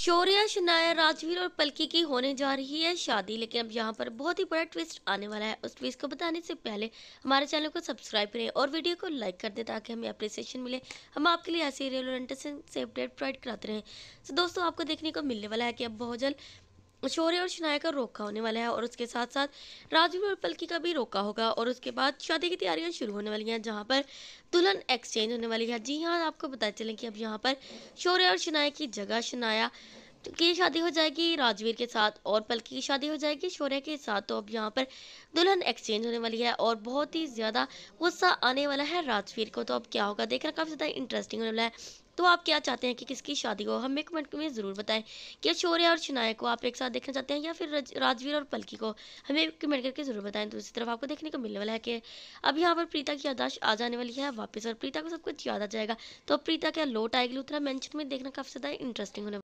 शौर्या शनाया राजवीर और पलकी की होने जा रही है शादी लेकिन अब यहाँ पर बहुत ही बड़ा ट्विस्ट आने वाला है उस ट्विस्ट को बताने से पहले हमारे चैनल को सब्सक्राइब करें और वीडियो को लाइक कर दें ताकि हमें अप्रिसिएशन मिले हम आपके लिए ऐसे रेलोरेंटेशन से अपडेट प्रोवाइड कराते रहें तो दोस्तों आपको देखने को मिलने वाला है कि अब बहुत जल्द शौर्य और शनाया का रोका होने वाला है और उसके साथ साथ राजवीर और पलकी का भी रोका होगा और उसके बाद शादी की तैयारियां शुरू होने वाली हैं जहां पर दुल्हन एक्सचेंज होने वाली है जी हाँ आपको बताते चलें कि अब यहाँ पर शौर्य और शनाया की जगह शनाया की शादी हो जाएगी राजवीर के साथ और पलकी की शादी हो जाएगी शौर्य के साथ तो अब यहाँ पर दुल्हन एक्सचेंज होने वाली है और बहुत ही ज़्यादा गुस्सा आने वाला है राजवीर को तो अब क्या होगा देखना काफ़ी ज़्यादा इंटरेस्टिंग होने वाला है तो आप क्या चाहते हैं कि किसकी शादी हो हमें कमेंट में ज़रूर बताएं क्या शौर्य और शनाया को आप एक साथ देखना चाहते हैं या फिर राजवीर और पलकी को हमें कमेंट करके ज़रूर बताएं दूसरी तरफ आपको देखने को मिलने वाला है कि अब यहाँ पर प्रीता की आदाश आ जाने वाली है वापस और प्रीता को सब कुछ याद आ जाएगा तो प्रीता क्या लोट आएगी उतना मैंशन में देखना काफ़ी ज़्यादा इंटरेस्टिंग होने